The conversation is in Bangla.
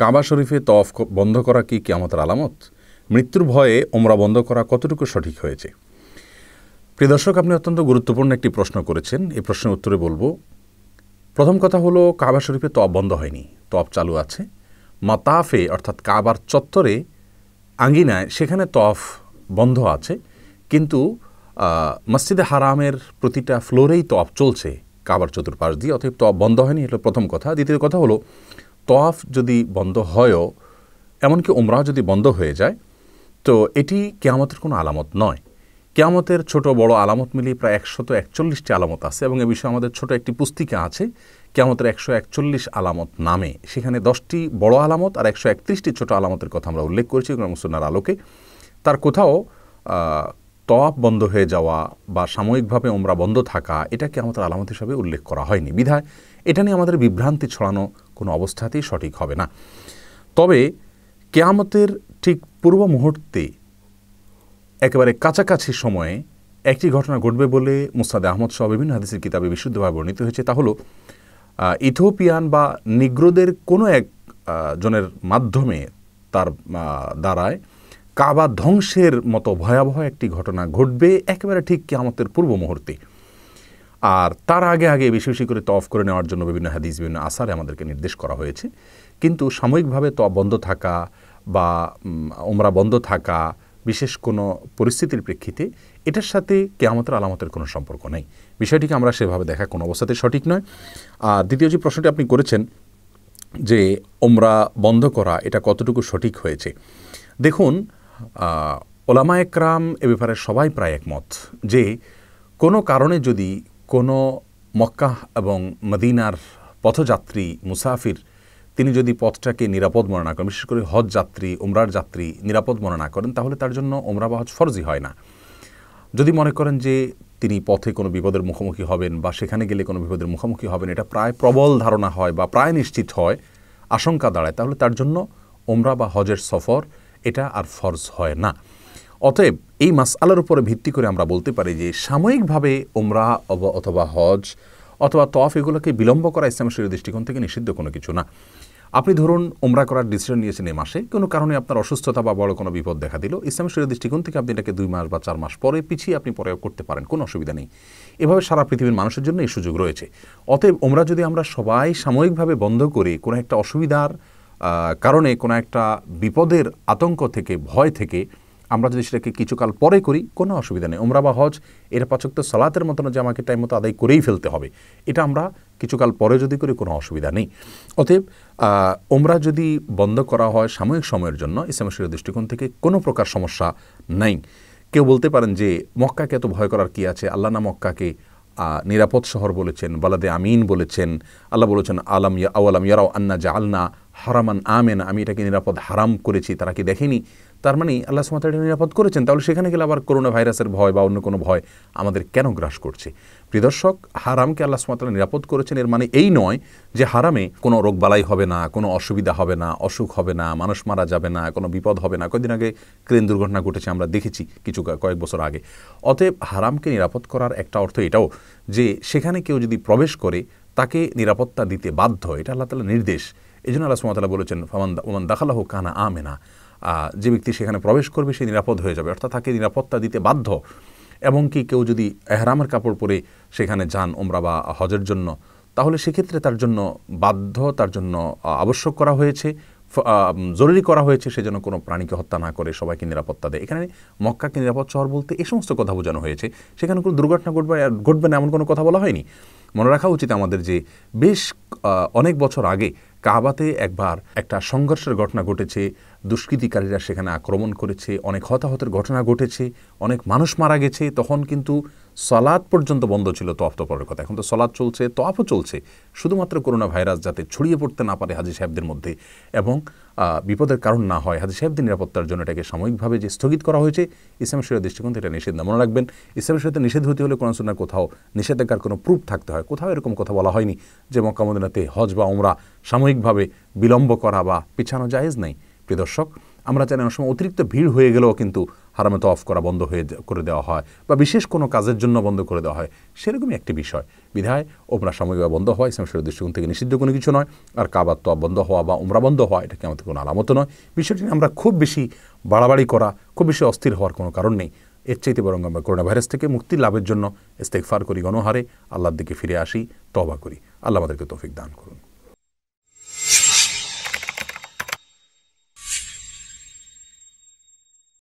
কাবা শরীফে তফ বন্ধ করা কি কেয়ামতের আলামত মৃত্যুর ভয়ে ওমরা বন্ধ করা কতটুকু সঠিক হয়েছে প্রিয় দর্শক আপনি অত্যন্ত গুরুত্বপূর্ণ একটি প্রশ্ন করেছেন এই প্রশ্নের উত্তরে বলবো প্রথম কথা হলো কাবা শরীফে তপ বন্ধ হয়নি তপ চালু আছে মাতাফে অর্থাৎ কাবার চত্বরে আঙ্গিনায় সেখানে তফ বন্ধ আছে কিন্তু মসজিদে হারামের প্রতিটা ফ্লোরেই তপ চলছে কাবার চতুর্পাশ দিয়ে অতএব তপ বন্ধ হয়নি এটা প্রথম কথা দ্বিতীয় কথা হলো তফ যদি বন্ধ হয়ও এমনকি ওমরাহ যদি বন্ধ হয়ে যায় তো এটি কেয়ামতের কোনো আলামত নয় কেয়ামতের ছোট বড় আলামত মিলিয়ে প্রায় একশত একচল্লিশটি আলামত আছে এবং এ বিষয়ে আমাদের ছোট একটি পুস্তিকা আছে কেয়ামতের একশো একচল্লিশ আলামত নামে সেখানে দশটি বড় আলামত আর একশো একত্রিশটি ছোট আলামতের কথা আমরা উল্লেখ করেছি সুনার আলোকে তার কোথাও তওয়াফ বন্ধ হয়ে যাওয়া বা সাময়িকভাবে ওমরা বন্ধ থাকা এটাকে আমাদের আলামত হিসাবে উল্লেখ করা হয়নি বিধায় এটা নিয়ে আমাদের বিভ্রান্তি ছড়ানো কোনো অবস্থাতেই সঠিক হবে না তবে কেয়ামতের ঠিক পূর্ব মুহূর্তে একেবারে কাছাকাছি সময়ে একটি ঘটনা ঘটবে বলে মুস্তাদে আহমদ সহ বিভিন্ন হাদিসের কিতাবে বিশুদ্ধভাবে বর্ণিত হয়েছে তা হলো ইথোপিয়ান বা নিগ্রোদের কোনো এক জনের মাধ্যমে তার দ্বারায় কাবা ধ্বংসের মতো ভয়াবহ একটি ঘটনা ঘটবে একেবারে ঠিক কেয়ামতের পূর্ব মুহূর্তে আর তার আগে আগে বেশি বেশি করে তফ করে নেওয়ার জন্য বিভিন্ন হাদিস বিভিন্ন আসারে আমাদেরকে নির্দেশ করা হয়েছে কিন্তু সাময়িকভাবে তফ বন্ধ থাকা বা ওমরা বন্ধ থাকা বিশেষ কোনো পরিস্থিতির প্রেক্ষিতে এটার সাথে কেয়ামতের আলামতের কোনো সম্পর্ক নেই বিষয়টিকে আমরা সেভাবে দেখা কোনো অবস্থাতে সঠিক নয় আর দ্বিতীয় যে প্রশ্নটি আপনি করেছেন যে ওমরা বন্ধ করা এটা কতটুকু সঠিক হয়েছে দেখুন ওলামা একরাম এ ব্যাপারে সবাই প্রায় একমত যে কোনো কারণে যদি কোনো মক্কা এবং মদিনার পথযাত্রী মুসাফির তিনি যদি পথটাকে নিরাপদ মনে না করেন বিশেষ করে হজ যাত্রী উমরার যাত্রী নিরাপদ মনে না করেন তাহলে তার জন্য ওমরা বা হজ ফরজি হয় না যদি মনে করেন যে তিনি পথে কোনো বিপদের মুখোমুখি হবেন বা সেখানে গেলে কোনো বিপদের মুখোমুখি হবেন এটা প্রায় প্রবল ধারণা হয় বা প্রায় নিশ্চিত হয় আশঙ্কা দাঁড়ায় তাহলে তার জন্য ওমরা বা হজের সফর এটা আর ফরজ হয় না অতএব এই মাস আলার উপরে ভিত্তি করে আমরা বলতে পারি যে সাময়িকভাবে ওমরা অথবা হজ অথবা তফ এগুলোকে বিলম্ব করা ইসলাম শরীর দৃষ্টিকোণ থেকে নিষিদ্ধ কোনো কিছু না আপনি ধরুন ওমরা করার ডিসিশন নিয়েছেন এই মাসে কোনো কারণে আপনার অসুস্থতা বা বড় কোনো বিপদ দেখা দিল ইসলাম শরীর দৃষ্টিকোণ থেকে আপনি এটাকে দুই মাস বা চার মাস পরে পিছিয়ে আপনি পরে করতে পারেন কোনো অসুবিধা নেই এভাবে সারা পৃথিবীর মানুষের জন্য এই সুযোগ রয়েছে অতএব ওমরা যদি আমরা সবাই সাময়িকভাবে বন্ধ করে কোনো একটা অসুবিধার কারণে কোনো একটা বিপদের আতঙ্ক থেকে ভয় থেকে আমরা যদি সেটাকে কিছুকাল পরে করি কোনো অসুবিধা নেই ওমরা বা হজ এর পাচক সালাতের মতন যে আমাকে টাইম মতো আদায় করেই ফেলতে হবে এটা আমরা কিছুকাল পরে যদি করি কোনো অসুবিধা নেই অতএব ওমরা যদি বন্ধ করা হয় সাময়িক সময়ের জন্য ইসলামের দৃষ্টিকোণ থেকে কোনো প্রকার সমস্যা নাই কেউ বলতে পারেন যে মক্কাকে এত ভয় করার কি আছে আল্লাহ না মক্কাকে নিরাপদ শহর বলেছেন বালাদে আমিন বলেছেন আল্লাহ বলেছেন আলম ইয়া আওয়ালাম ইয়ারাও আন্না আলনা হারামান আমেন আমি এটাকে নিরাপদ হারাম করেছি তারা কি দেখেনি তার মানে আল্লাহ সুমাতা এটা নিরাপদ করেছেন তাহলে সেখানে গেলে আবার করোনা ভাইরাসের ভয় বা অন্য কোনো ভয় আমাদের কেন গ্রাস করছে প্রিদর্শক হারামকে আল্লাহ সুমাতালা নিরাপদ করেছেন এর মানে এই নয় যে হারামে কোনো রোগবালাই হবে না কোনো অসুবিধা হবে না অসুখ হবে না মানুষ মারা যাবে না কোনো বিপদ হবে না কয়েকদিন আগে ক্রেন দুর্ঘটনা ঘটেছে আমরা দেখেছি কিছু কয়েক বছর আগে অতএব হারামকে নিরাপদ করার একটা অর্থ এটাও যে সেখানে কেউ যদি প্রবেশ করে তাকে নিরাপত্তা দিতে বাধ্য এটা আল্লাহ তালা নির্দেশ এই জন্য আল্লাহ সুমতলা বলেছেন ফামান ওমান দাখালাহ কানা আমেনা যে ব্যক্তি সেখানে প্রবেশ করবে সে নিরাপদ হয়ে যাবে অর্থাৎ তাকে নিরাপত্তা দিতে বাধ্য এবং কি কেউ যদি এহরামের কাপড় পরে সেখানে যান ওমরা বা হজের জন্য তাহলে সেক্ষেত্রে তার জন্য বাধ্য তার জন্য আবশ্যক করা হয়েছে জরুরি করা হয়েছে সে যেন কোনো প্রাণীকে হত্যা না করে সবাইকে নিরাপত্তা দেয় এখানে মক্কাকে নিরাপদ শহর বলতে এই সমস্ত কথা বোঝানো হয়েছে সেখানে কোনো দুর্ঘটনা ঘটবে ঘটবে না এমন কোনো কথা বলা হয়নি মনে রাখা উচিত আমাদের যে বেশ অনেক বছর আগে কাবাতে একবার একটা সংঘর্ষের ঘটনা ঘটেছে দুষ্কৃতিকারীরা সেখানে আক্রমণ করেছে অনেক হতাহতের ঘটনা ঘটেছে অনেক মানুষ মারা গেছে তখন কিন্তু সলাদ পর্যন্ত বন্ধ ছিল তোয়াফ তো কথা এখন তো সলাদ চলছে তোয়াফও চলছে শুধুমাত্র করোনা ভাইরাস যাতে ছড়িয়ে পড়তে না পারে হাজি সাহেবদের মধ্যে এবং বিপদের কারণ না হয় হাজি সাহেবদের নিরাপত্তার জন্য এটাকে সাময়িকভাবে যে স্থগিত করা হয়েছে ইসলাম শরীয় দৃষ্টিকোণ এটা নিষেধ না মনে রাখবেন ইসলাম শরীয়তে নিষেধ হতে হলে কোনো সুন্দর কোথাও নিষেধাজ্ঞার কোনো প্রুফ থাকতে হয় কোথাও এরকম কথা বলা হয়নি যে মক্কামদিনাতে হজ বা ওমরা সাময়িকভাবে বিলম্ব করা বা পিছানো জায়েজ নেই প্রিয় দর্শক আমরা জানি অনেক সময় অতিরিক্ত ভিড় হয়ে গেলেও কিন্তু হারামে তো অফ করা বন্ধ হয়ে করে দেওয়া হয় বা বিশেষ কোনো কাজের জন্য বন্ধ করে দেওয়া হয় সেরকমই একটি বিষয় বিধায় ওমরা সাময়িকভাবে বন্ধ হয় ইসলাম শরীর দৃষ্টিকোণ থেকে নিষিদ্ধ কোনো কিছু নয় আর কাবার তো বন্ধ হওয়া বা ওমরা বন্ধ হওয়া এটা কি আমাদের কোনো আলামত নয় বিষয়টি আমরা খুব বেশি বাড়াবাড়ি করা খুব বেশি অস্থির হওয়ার কোনো কারণ নেই এর চাইতে বরং আমরা করোনা ভাইরাস থেকে মুক্তি লাভের জন্য ইস্তেকফার করি গণহারে আল্লাহর দিকে ফিরে আসি তবা করি আল্লাহ আমাদেরকে তৌফিক দান করুন